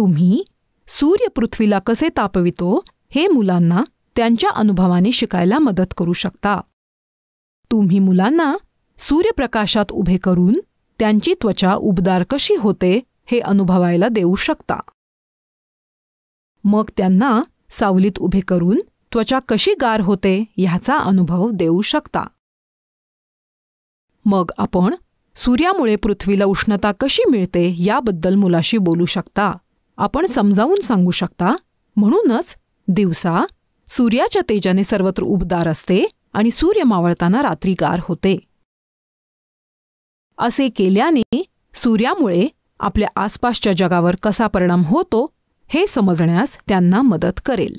तुम्ही सूर्य पृथ्वीला कसे तापवितो हे मुलांना त्यांच्या अनुभवाने शिकायला मदत करू शकता तुम्ही मुलांना सूर्यप्रकाशात उभे करून त्यांची त्वचा उबदार कशी होते हे अनुभवायला देऊ शकता मग त्यांना सावलीत उभे करून त्वचा कशी गार होते ह्याचा अनुभव देऊ शकता मग आपण सूर्यामुळे पृथ्वीला उष्णता कशी मिळते याबद्दल मुलाशी बोलू शकता आपण समजावून सांगू शकता म्हणूनच दिवसा सूर्याच्या तेजाने सर्वत्र उबदार असते आणि सूर्य मावळताना रात्री गार होते असे केल्याने सूर्यामुळे आपल्या आसपासच्या जगावर कसा परिणाम होतो हे समजण्यास त्यांना मदत करेल